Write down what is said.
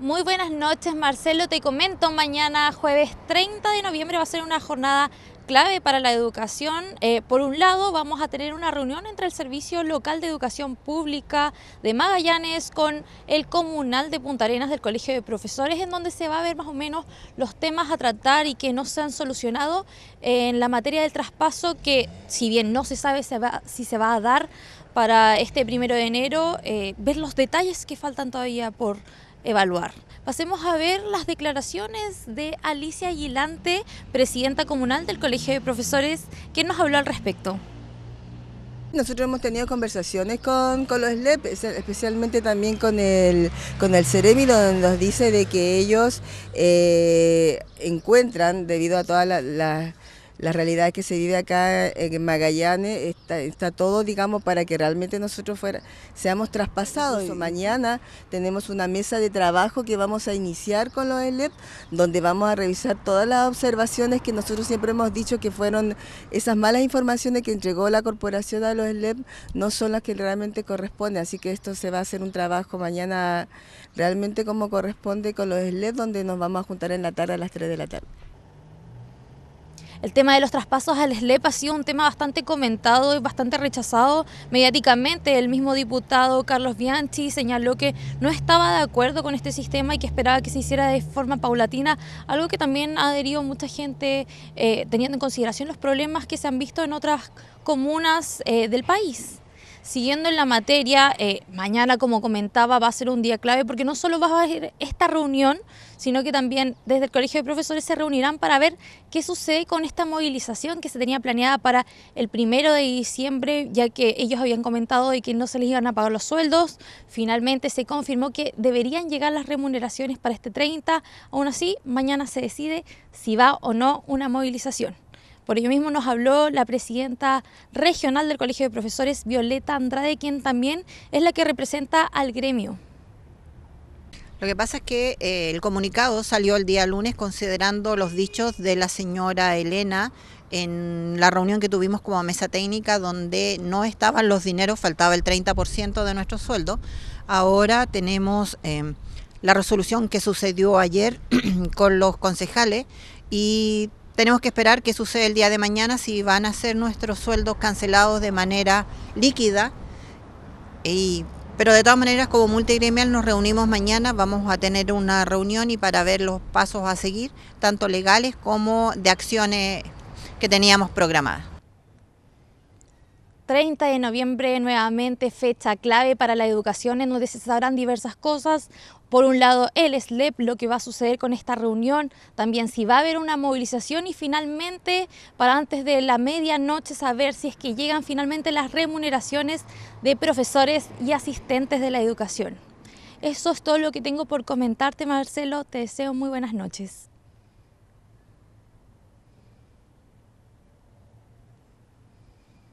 Muy buenas noches Marcelo, te comento, mañana jueves 30 de noviembre va a ser una jornada clave para la educación. Eh, por un lado, vamos a tener una reunión entre el Servicio Local de Educación Pública de Magallanes con el Comunal de Punta Arenas del Colegio de Profesores, en donde se va a ver más o menos los temas a tratar y que no se han solucionado eh, en la materia del traspaso, que si bien no se sabe se va, si se va a dar para este primero de enero, eh, ver los detalles que faltan todavía por evaluar. Pasemos a ver las declaraciones de Alicia Aguilante, presidenta comunal del Colegio de Profesores, que nos habló al respecto. Nosotros hemos tenido conversaciones con, con, los LEP, especialmente también con el, con el CEREMI, donde nos dice de que ellos eh, encuentran, debido a todas las... La, la realidad que se vive acá en Magallanes está, está todo, digamos, para que realmente nosotros fuera, seamos traspasados. mañana tenemos una mesa de trabajo que vamos a iniciar con los ELEP, donde vamos a revisar todas las observaciones que nosotros siempre hemos dicho que fueron esas malas informaciones que entregó la corporación a los ELEP, no son las que realmente corresponden. Así que esto se va a hacer un trabajo mañana realmente como corresponde con los ELEP, donde nos vamos a juntar en la tarde a las 3 de la tarde. El tema de los traspasos al SLEP ha sido un tema bastante comentado y bastante rechazado mediáticamente. El mismo diputado Carlos Bianchi señaló que no estaba de acuerdo con este sistema y que esperaba que se hiciera de forma paulatina, algo que también ha adherido mucha gente eh, teniendo en consideración los problemas que se han visto en otras comunas eh, del país siguiendo en la materia, eh, mañana, como comentaba, va a ser un día clave porque no solo va a haber esta reunión, sino que también desde el Colegio de Profesores se reunirán para ver qué sucede con esta movilización que se tenía planeada para el primero de diciembre, ya que ellos habían comentado de que no se les iban a pagar los sueldos. Finalmente se confirmó que deberían llegar las remuneraciones para este 30. Aún así, mañana se decide si va o no una movilización. Por ello mismo nos habló la presidenta regional del Colegio de Profesores, Violeta Andrade, quien también es la que representa al gremio. Lo que pasa es que eh, el comunicado salió el día lunes considerando los dichos de la señora Elena en la reunión que tuvimos como mesa técnica donde no estaban los dineros, faltaba el 30% de nuestro sueldo. Ahora tenemos em, la resolución que sucedió ayer con los concejales y tenemos que esperar qué sucede el día de mañana si van a ser nuestros sueldos cancelados de manera líquida. Y, pero de todas maneras, como multigremial nos reunimos mañana, vamos a tener una reunión y para ver los pasos a seguir, tanto legales como de acciones que teníamos programadas. 30 de noviembre nuevamente fecha clave para la educación en donde se sabrán diversas cosas. Por un lado, el SLEP, lo que va a suceder con esta reunión, también si va a haber una movilización y finalmente para antes de la medianoche saber si es que llegan finalmente las remuneraciones de profesores y asistentes de la educación. Eso es todo lo que tengo por comentarte, Marcelo. Te deseo muy buenas noches.